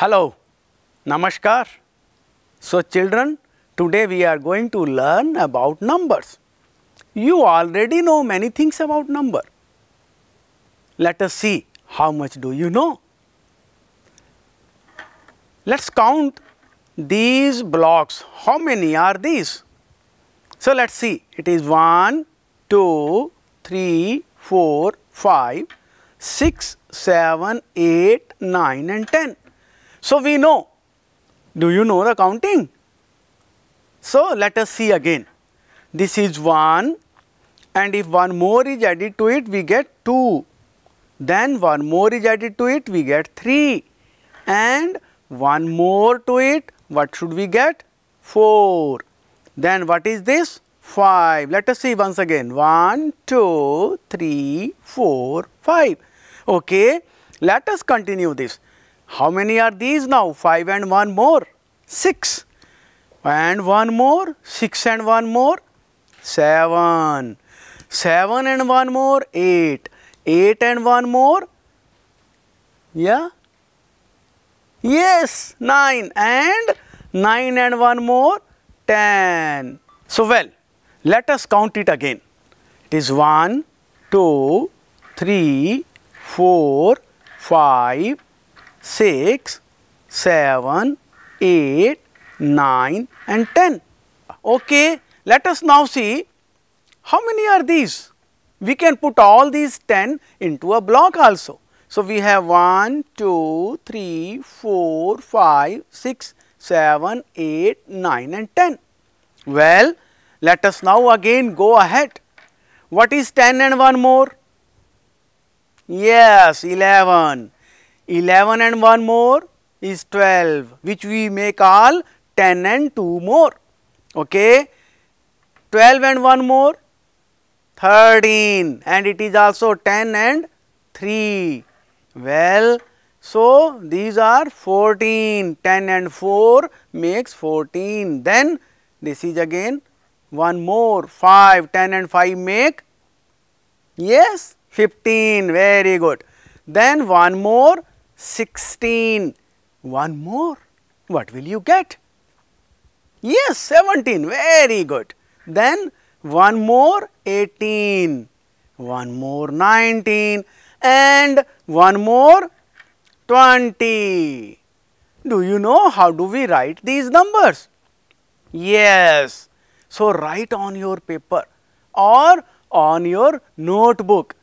Hello, Namaskar. So children, today we are going to learn about numbers. You already know many things about number. Let us see how much do you know. Let's count these blocks. How many are these? So let's see. It is 1, 2, 3, 4, 5, 6, 7, 8, 9 and 10. So, we know, do you know the counting? So, let us see again. This is 1 and if one more is added to it, we get 2. Then one more is added to it, we get 3. And one more to it, what should we get? 4. Then what is this? 5. Let us see once again. 1, 2, 3, 4, 5. Okay. Let us continue this. How many are these now? 5 and 1 more, 6 and 1 more, 6 and 1 more, 7, 7 and 1 more, 8, 8 and 1 more, yeah, yes, 9 and 9 and 1 more, 10. So, well, let us count it again. It is 1, 2, 3, 4, 5, 6, 7, 8, 9 and 10. Okay, let us now see how many are these? We can put all these 10 into a block also. So, we have 1, 2, 3, 4, 5, 6, 7, 8, 9 and 10. Well, let us now again go ahead. What is 10 and one more? Yes, 11. 11 and 1 more is 12 which we may call 10 and 2 more. Okay? 12 and 1 more 13 and it is also 10 and 3. Well, so these are 14, 10 and 4 makes 14. Then this is again one more 5, 10 and 5 make yes 15 very good. Then one more 16, one more, what will you get? Yes, 17, very good. Then one more, 18, one more, 19 and one more, 20. Do you know how do we write these numbers? Yes. So, write on your paper or on your notebook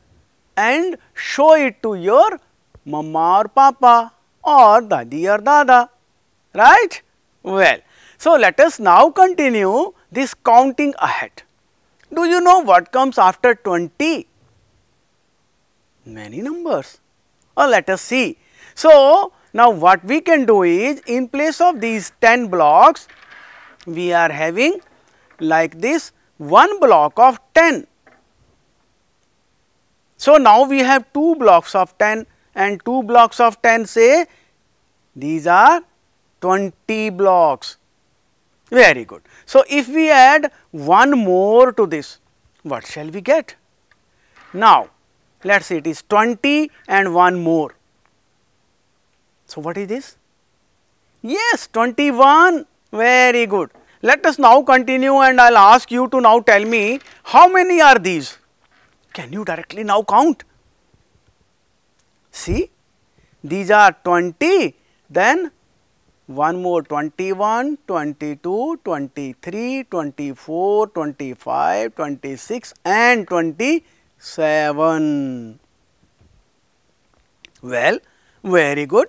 and show it to your mama or papa or dadi or dada, right? Well, so let us now continue this counting ahead. Do you know what comes after 20? Many numbers. Or uh, let us see. So, now what we can do is in place of these 10 blocks, we are having like this one block of 10. So, now we have two blocks of 10 and 2 blocks of 10 say these are 20 blocks. Very good. So, if we add one more to this, what shall we get? Now, let us say it is 20 and one more. So, what is this? Yes, 21. Very good. Let us now continue and I will ask you to now tell me how many are these? Can you directly now count? See, these are 20, then one more 21, 22, 23, 24, 25, 26 and 27. Well, very good.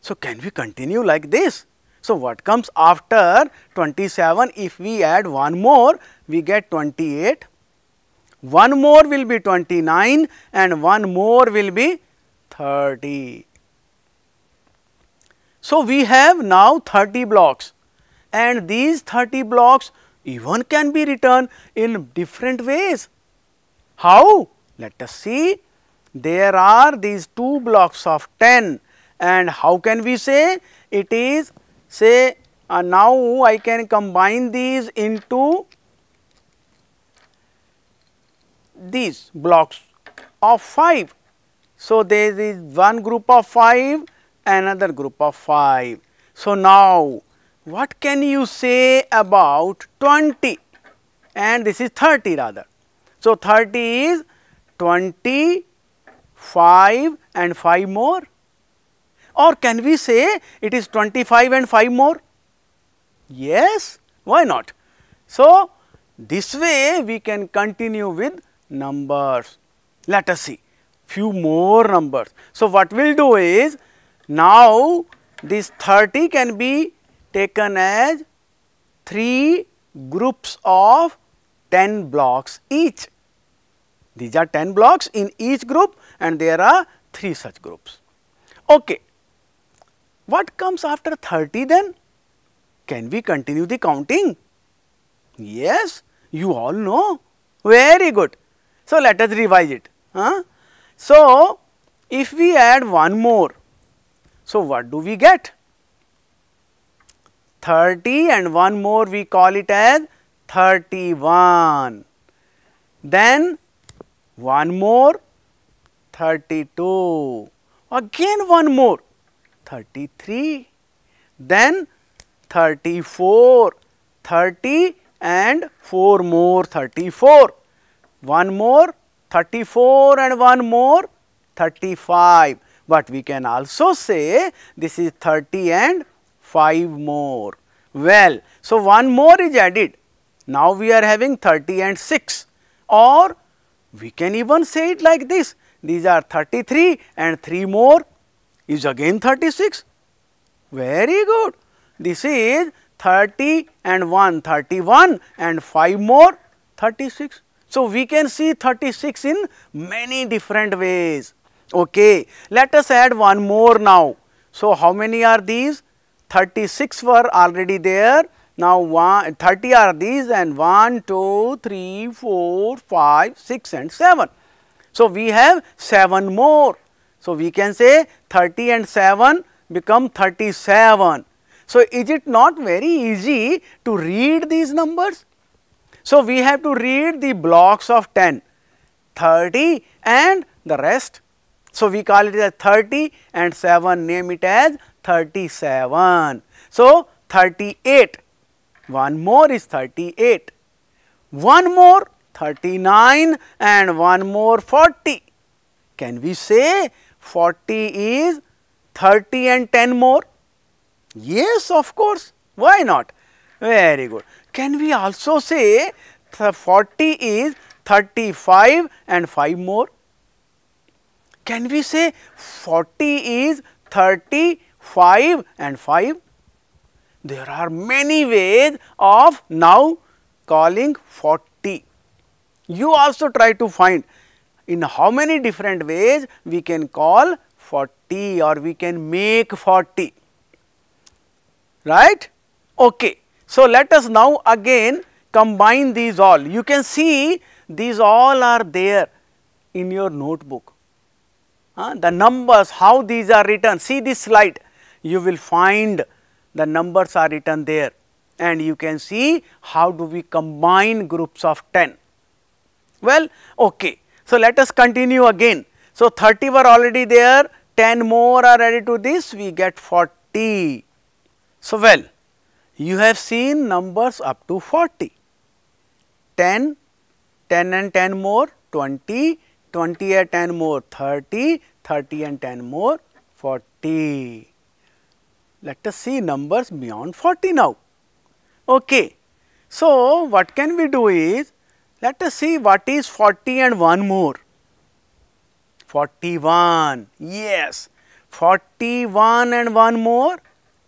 So, can we continue like this? So, what comes after 27? If we add one more, we get 28. One more will be 29 and one more will be 30. So, we have now 30 blocks and these 30 blocks even can be written in different ways. How? Let us see. There are these two blocks of 10 and how can we say? It is say uh, now I can combine these into these blocks of 5 so, there is one group of 5, another group of 5. So, now what can you say about 20 and this is 30 rather. So, 30 is 20, 5 and 5 more or can we say it is 25 and 5 more? Yes, why not? So, this way we can continue with numbers. Let us see few more numbers. So, what we will do is now this 30 can be taken as 3 groups of 10 blocks each. These are 10 blocks in each group and there are 3 such groups. Okay. What comes after 30 then? Can we continue the counting? Yes, you all know. Very good. So, let us revise it. Huh? So, if we add one more, so what do we get? 30 and one more we call it as 31. Then one more 32, again one more 33, then 34, 30 and 4 more 34, one more 34 and one more 35, but we can also say this is 30 and 5 more. Well, so one more is added. Now we are having 30 and 6 or we can even say it like this. These are 33 and 3 more is again 36. Very good. This is 30 and 1, 31 and 5 more 36. So, we can see 36 in many different ways. Okay. Let us add one more now. So, how many are these? 36 were already there. Now, one, 30 are these and 1, 2, 3, 4, 5, 6 and 7. So, we have 7 more. So, we can say 30 and 7 become 37. So, is it not very easy to read these numbers? So, we have to read the blocks of 10, 30 and the rest. So, we call it as 30 and 7 name it as 37. So, 38, one more is 38, one more 39 and one more 40. Can we say 40 is 30 and 10 more? Yes, of course. Why not? Very good. Can we also say 40 is 35 and 5 more? Can we say 40 is 35 and 5? There are many ways of now calling 40. You also try to find in how many different ways we can call 40 or we can make 40, right? Okay. So, let us now again combine these all. You can see these all are there in your notebook. Uh, the numbers, how these are written, see this slide, you will find the numbers are written there and you can see how do we combine groups of 10. Well, okay. So, let us continue again. So, 30 were already there, 10 more are added to this, we get 40. So, well, you have seen numbers up to 40, 10, 10 and 10 more 20, 20 and 10 more 30, 30 and 10 more 40. Let us see numbers beyond 40 now. Okay. So, what can we do is, let us see what is 40 and 1 more. 41, yes, 41 and 1 more,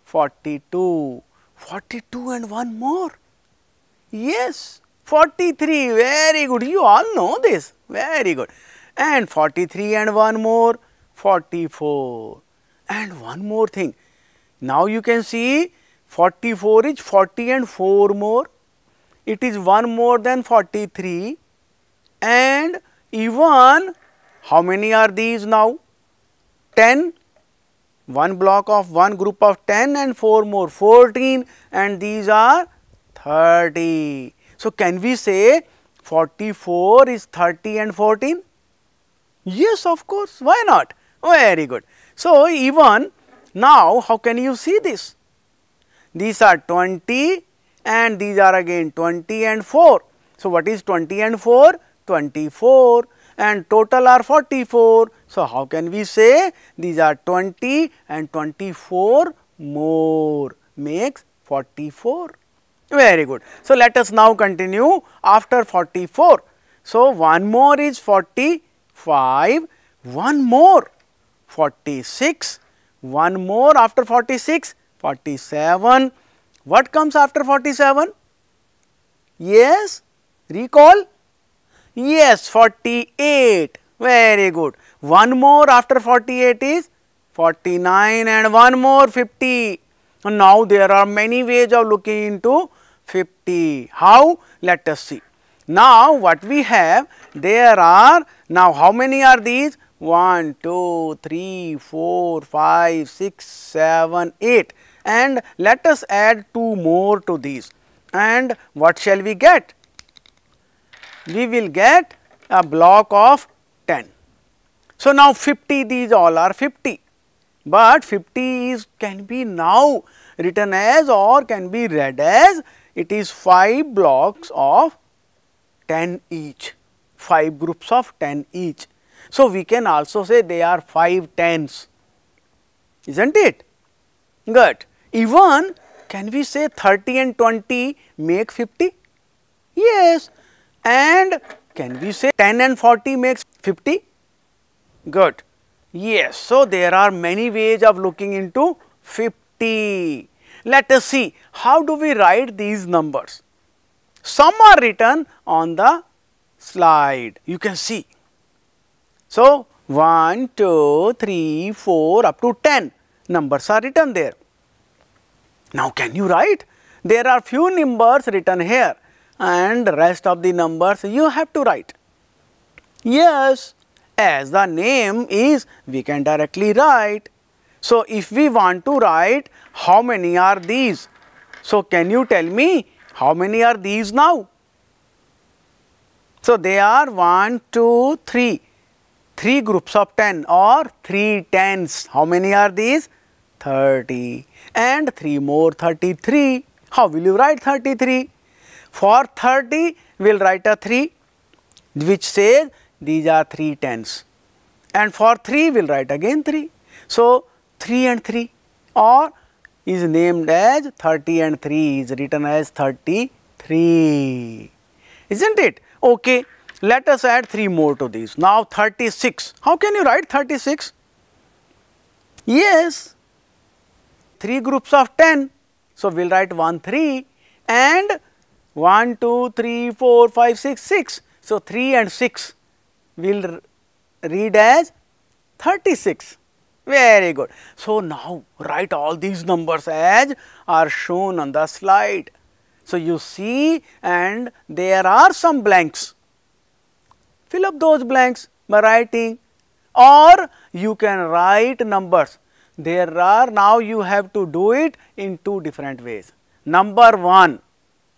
42. 42 and one more. Yes, 43, very good. You all know this, very good. And 43 and one more, 44. And one more thing. Now you can see 44 is 40 and 4 more. It is 1 more than 43. And even how many are these now? 10 one block of one group of 10 and 4 more 14 and these are 30. So, can we say 44 is 30 and 14? Yes, of course, why not? Very good. So, even now how can you see this? These are 20 and these are again 20 and 4. So, what is 20 and 4? 24 and total are 44. So, how can we say these are 20 and 24 more makes 44. Very good. So, let us now continue after 44. So, one more is 45, one more 46, one more after 46, 47. What comes after 47? Yes, recall Yes, 48. Very good. One more after 48 is 49 and one more 50. now there are many ways of looking into 50. How? Let us see. Now what we have, there are, now how many are these? 1, 2, 3, 4, 5, 6, 7, 8 and let us add 2 more to these and what shall we get? we will get a block of 10. So, now 50 these all are 50, but 50 is can be now written as or can be read as it is 5 blocks of 10 each, 5 groups of 10 each. So, we can also say they are 5 tens, is not it? Good. Even can we say 30 and 20 make 50? Yes, and can we say 10 and 40 makes 50? Good. Yes. So, there are many ways of looking into 50. Let us see how do we write these numbers. Some are written on the slide. You can see. So, 1, 2, 3, 4 up to 10 numbers are written there. Now, can you write? There are few numbers written here and rest of the numbers you have to write. Yes, as the name is, we can directly write. So, if we want to write how many are these? So, can you tell me how many are these now? So, they are 1, 2, 3, 3 groups of 10 or 3 tens. How many are these? 30 and 3 more 33. How will you write 33? For 30, we will write a 3 which says these are 3 tens and for 3 we will write again 3. So, 3 and 3 or is named as 30 and 3 is written as 33, is not it? Okay, let us add 3 more to these. Now, 36, how can you write 36? Yes, 3 groups of 10. So, we will write 1, 3 and 1, 2, 3, 4, 5, 6, 6. So, 3 and 6 will read as 36. Very good. So, now write all these numbers as are shown on the slide. So, you see and there are some blanks. Fill up those blanks by writing or you can write numbers. There are now you have to do it in two different ways. Number 1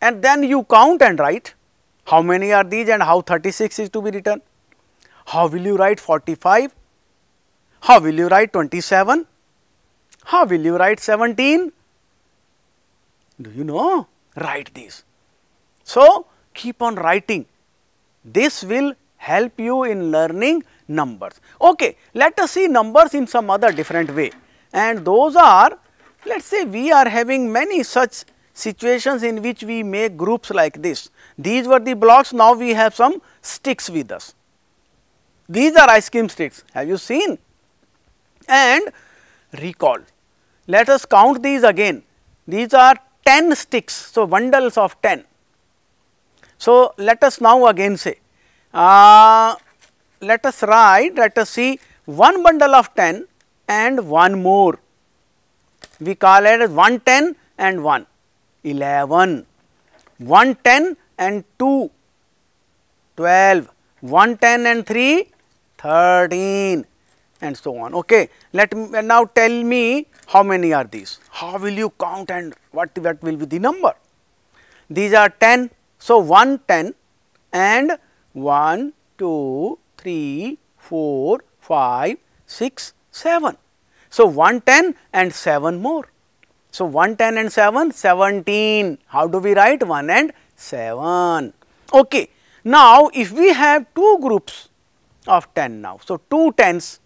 and then you count and write how many are these and how 36 is to be written. How will you write 45? How will you write 27? How will you write 17? Do you know? Write these. So, keep on writing. This will help you in learning numbers. Okay, let us see numbers in some other different way and those are let us say we are having many such situations in which we make groups like this. These were the blocks, now we have some sticks with us. These are ice cream sticks, have you seen? And recall. Let us count these again. These are 10 sticks, so bundles of 10. So, let us now again say, uh, let us write, let us see one bundle of 10 and one more. We call it as 110 and 1. 11, 110 and 2, 12, 110 and 3, 13 and so on. Okay. Let me now tell me how many are these, how will you count and what, what will be the number. These are 10. So, 110 and 1, 2, 3, 4, 5, 6, 7. So, 110 and 7 more. So, 1, 10 and 7, 17. How do we write? 1 and 7. Okay. Now, if we have two groups of 10 now, so 2 tens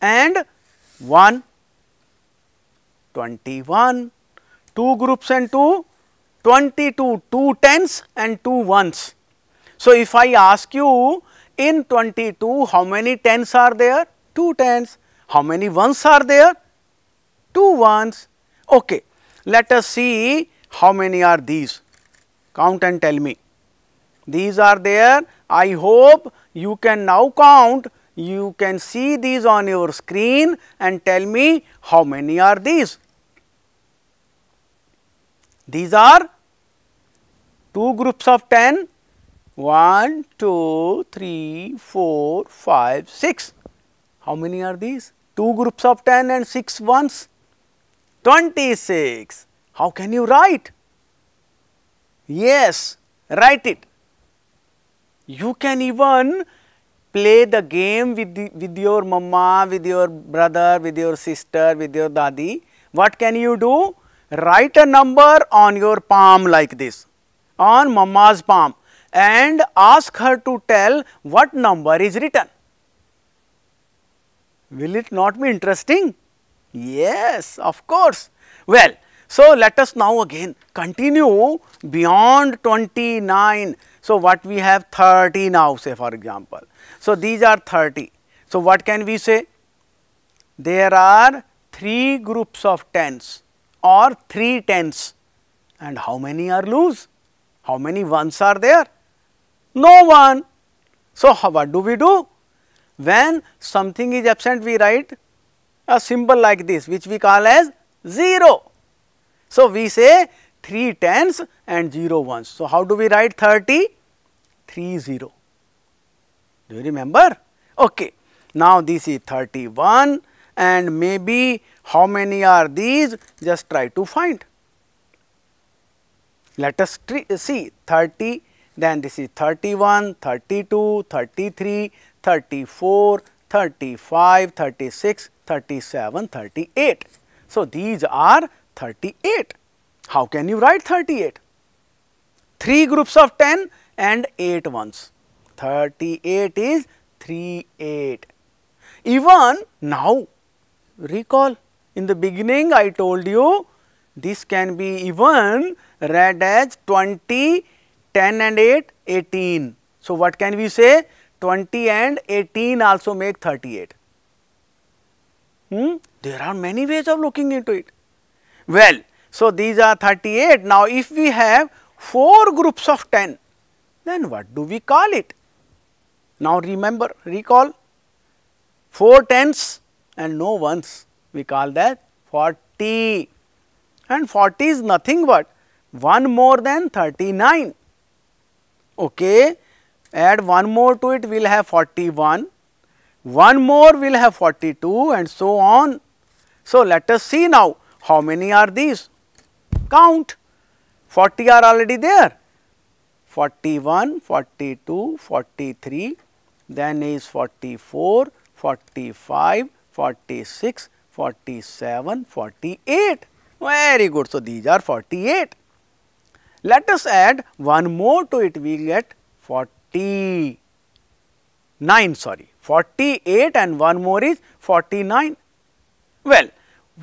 and 1, 21, 2 groups and 2, 22, 2 tens and 2 ones. So, if I ask you in 22 how many tens are there? 2 tens. How many ones are there? 2 ones. Okay, let us see how many are these. Count and tell me. These are there. I hope you can now count. You can see these on your screen and tell me how many are these. These are two groups of 10. 1, 2, 3, 4, 5, 6. How many are these? Two groups of 10 and 6 ones. 26. How can you write? Yes, write it. You can even play the game with, the, with your mama, with your brother, with your sister, with your dadi. What can you do? Write a number on your palm like this, on mama's palm and ask her to tell what number is written. Will it not be interesting? Yes, of course. Well, so let us now again continue beyond 29. So what we have 30 now say for example. So these are 30. So what can we say? There are three groups of tens or three tens and how many are loose? How many ones are there? No one. So how, what do we do? When something is absent, we write a symbol like this which we call as 0. So, we say 3 tens and 0 ones. So, how do we write 30? 3 0. Do you remember? Okay. Now, this is 31 and maybe how many are these? Just try to find. Let us see 30, then this is 31, 32, 33, 34, 35, 36, 37, 38. So, these are 38. How can you write 38? 3 groups of 10 and 8 ones. 38 is 38. Even now, recall in the beginning I told you this can be even read as 20, 10 and 8, 18. So, what can we say? 20 and 18 also make 38. Hmm? There are many ways of looking into it. Well, so these are 38. Now, if we have 4 groups of 10, then what do we call it? Now, remember, recall 4 tens and no ones, we call that 40 and 40 is nothing but 1 more than 39. Okay. Add 1 more to it, we will have 41 one more will have 42 and so on. So, let us see now how many are these? Count 40 are already there 41, 42, 43, then is 44, 45, 46, 47, 48. Very good. So, these are 48. Let us add one more to it, we get 49, sorry. 48 and one more is 49. Well,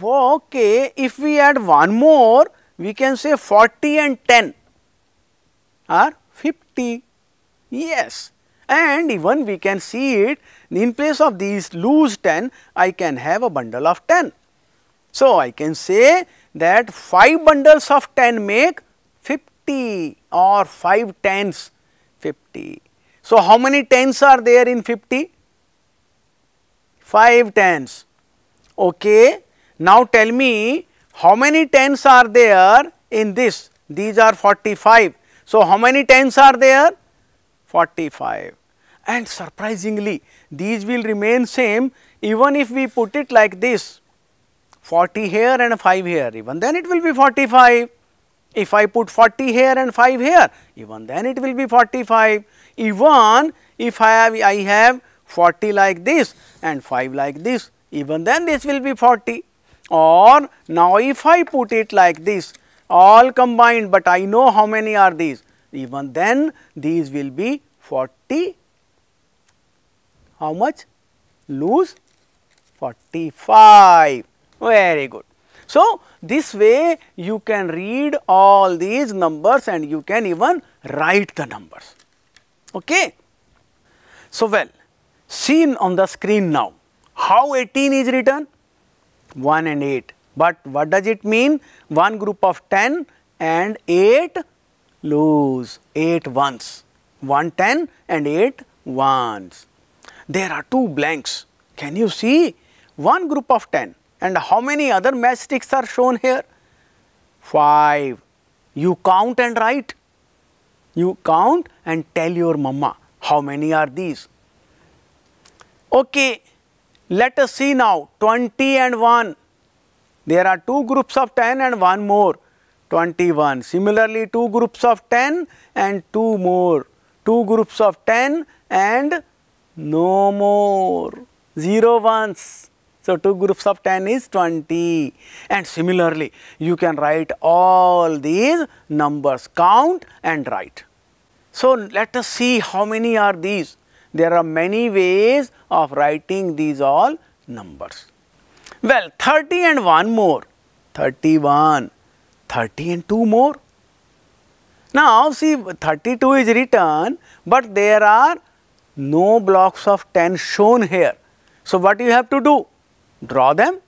okay, if we add one more, we can say 40 and 10 are 50. Yes, and even we can see it in place of these loose 10, I can have a bundle of 10. So, I can say that 5 bundles of 10 make 50 or 5 tens 50. So, how many tens are there in 50? 5 tens. Okay. Now tell me how many tens are there in this? These are 45. So how many tens are there? 45. And surprisingly, these will remain same even if we put it like this 40 here and 5 here, even then it will be 45. If I put 40 here and 5 here, even then it will be 45. Even if I have, I have 40 like this and 5 like this, even then this will be 40. Or now if I put it like this, all combined, but I know how many are these, even then these will be 40. How much? Lose 45. Very good. So, this way you can read all these numbers and you can even write the numbers. Okay? So, well, seen on the screen now. How 18 is written? 1 and 8. But what does it mean? One group of 10 and 8 lose 8 ones. 1 10 and 8 ones. There are two blanks. Can you see? One group of 10 and how many other matchsticks are shown here? 5. You count and write. You count and tell your mama how many are these. Okay, let us see now 20 and 1. There are two groups of 10 and one more 21. Similarly, two groups of 10 and two more, two groups of 10 and no more 0 ones. So, two groups of 10 is 20 and similarly you can write all these numbers count and write. So, let us see how many are these. There are many ways of writing these all numbers. Well, 30 and 1 more, 31, 30 and 2 more. Now, see 32 is written, but there are no blocks of 10 shown here. So, what you have to do? Draw them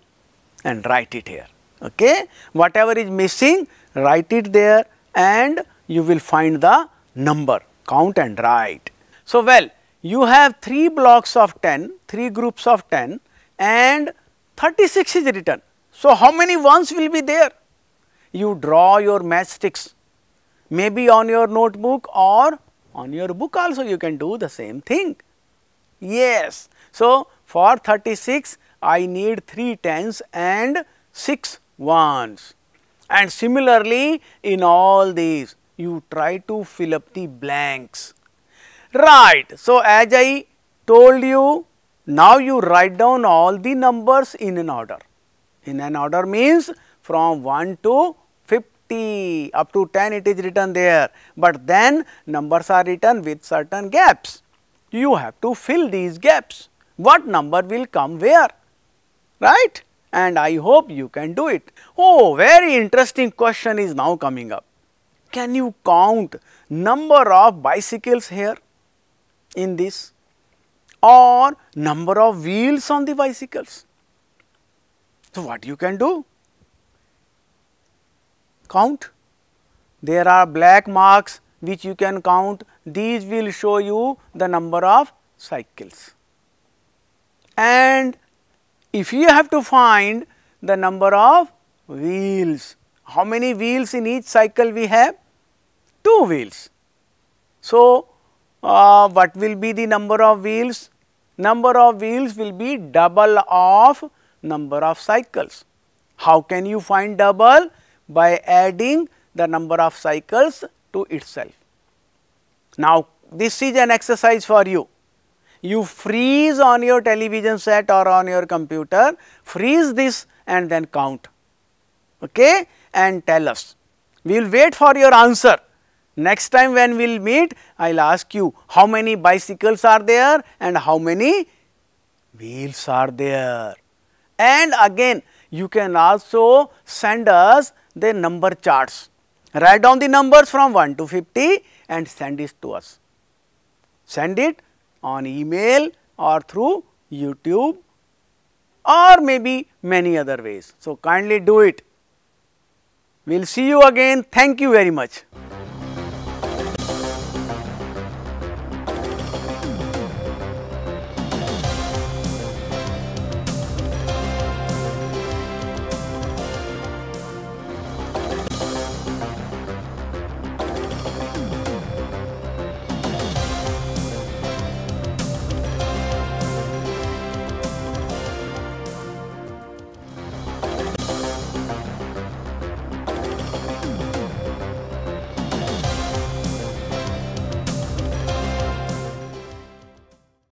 and write it here. Okay? Whatever is missing, write it there and you will find the number, count and write. So, well, you have 3 blocks of 10, 3 groups of 10 and 36 is written. So, how many ones will be there? You draw your matchsticks, maybe on your notebook or on your book also you can do the same thing. Yes. So, for 36 I need 3 tens and 6 ones and similarly in all these you try to fill up the blanks. Right. So, as I told you, now you write down all the numbers in an order. In an order means from 1 to 50 up to 10 it is written there, but then numbers are written with certain gaps. You have to fill these gaps. What number will come where? Right? And I hope you can do it. Oh, very interesting question is now coming up. Can you count number of bicycles here? in this or number of wheels on the bicycles. So, what you can do? Count. There are black marks which you can count. These will show you the number of cycles. And if you have to find the number of wheels, how many wheels in each cycle we have? 2 wheels. So, uh, what will be the number of wheels? Number of wheels will be double of number of cycles. How can you find double? By adding the number of cycles to itself. Now, this is an exercise for you. You freeze on your television set or on your computer, freeze this and then count okay, and tell us. We will wait for your answer. Next time when we will meet, I will ask you how many bicycles are there and how many wheels are there. And again, you can also send us the number charts. Write down the numbers from 1 to 50 and send it to us. Send it on email or through YouTube or maybe many other ways. So, kindly do it. We will see you again. Thank you very much.